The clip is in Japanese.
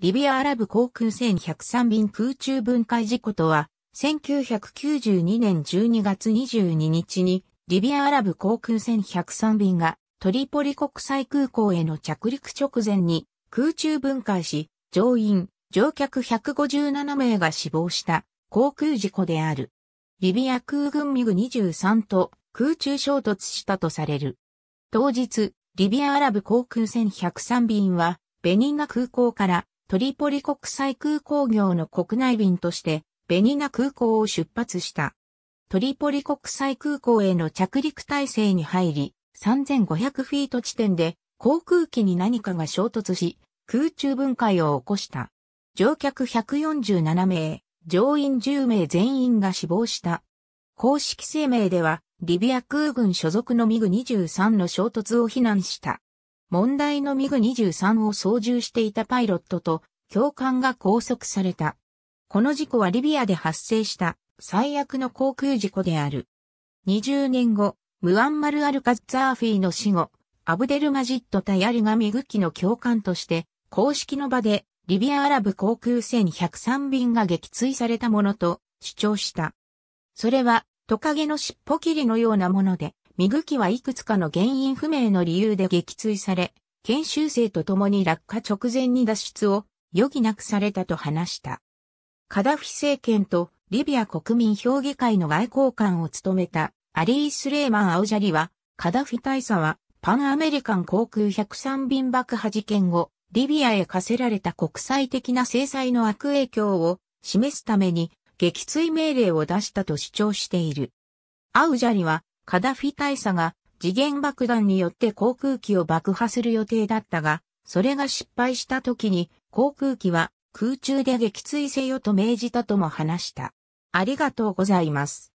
リビアアラブ航空船1 0 3便空中分解事故とは、1992年12月22日に、リビアアラブ航空船1 0 3便がトリポリ国際空港への着陸直前に空中分解し、乗員、乗客157名が死亡した航空事故である。リビア空軍ミグ23と空中衝突したとされる。当日、リビアアラブ航空船1 0 3便は、ベニンナ空港からトリポリ国際空港業の国内便として、ベニナ空港を出発した。トリポリ国際空港への着陸体制に入り、3500フィート地点で航空機に何かが衝突し、空中分解を起こした。乗客147名、乗員10名全員が死亡した。公式声明では、リビア空軍所属のミグ23の衝突を非難した。問題のミグ23を操縦していたパイロットと教官が拘束された。この事故はリビアで発生した最悪の航空事故である。20年後、ムアンマル・アルカッーフィーの死後、アブデルマジット・タヤルがミグ機の教官として公式の場でリビアアラブ航空船1 0 3便が撃墜されたものと主張した。それはトカゲの尻尾切りのようなもので、ミグ機はいくつかの原因不明の理由で撃墜され、研修生と共に落下直前に脱出を余儀なくされたと話した。カダフィ政権とリビア国民評議会の外交官を務めたアリー・スレーマン・アウジャリは、カダフィ大佐はパンアメリカン航空103便爆破事件後、リビアへ課せられた国際的な制裁の悪影響を示すために撃墜命令を出したと主張している。アウジャリはカダフィ大佐が次元爆弾によって航空機を爆破する予定だったが、それが失敗した時に航空機は空中で撃墜せよと命じたとも話した。ありがとうございます。